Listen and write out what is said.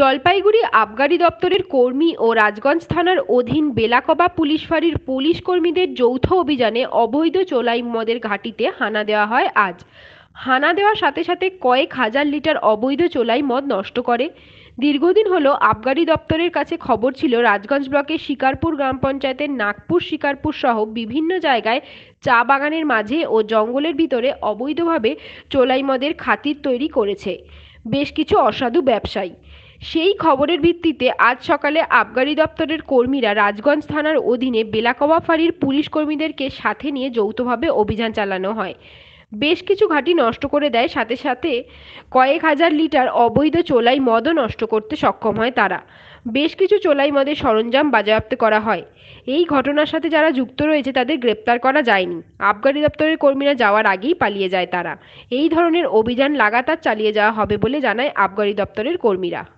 জলপাইগুড়ি আবগারি দপ্তরের কর্মী ও রাজগঞ্জ থানার অধীন বেলাকবা পুলিশ ফাঁড়ির পুলিশ কর্মীদের যৌথ অভিযানে অবৈধ চোলাই মদের ঘাটিতে হানা দেওয়া হয় আজ হানা দেওয়ার সাথে সাথে কয়েক হাজার লিটার অবৈধ চোলাই মদ নষ্ট করে দীর্ঘদিন হলো আবগারি দপ্তরের কাছে খবর ছিল রাজগঞ্জ ব্লকের শিকারপুর গ্রাম পঞ্চায়েতের নাগপুর শিকারপুর সহ বিভিন্ন জায়গায় চা বাগানের মাঝে ও জঙ্গলের ভিতরে অবৈধভাবে চোলাই মদের খাতির তৈরি করেছে বেশ কিছু অসাধু ব্যবসায়ী সেই খবরের ভিত্তিতে আজ সকালে আবগারি দপ্তরের কর্মীরা রাজগঞ্জ থানার অধীনে বেলাকোয়া ফাঁড়ির পুলিশ কর্মীদেরকে সাথে নিয়ে যৌথভাবে অভিযান চালানো হয় বেশ কিছু ঘাঁটি নষ্ট করে দেয় সাথে সাথে কয়েক হাজার লিটার অবৈধ চোলাই মদও নষ্ট করতে সক্ষম হয় তারা বেশ কিছু চোলাই মদের সরঞ্জাম বাজেয়াপ্ত করা হয় এই ঘটনার সাথে যারা যুক্ত রয়েছে তাদের গ্রেপ্তার করা যায়নি আবগারি দপ্তরের কর্মীরা যাওয়ার আগেই পালিয়ে যায় তারা এই ধরনের অভিযান লাগাতার চালিয়ে যাওয়া হবে বলে জানায় আবগারি দপ্তরের কর্মীরা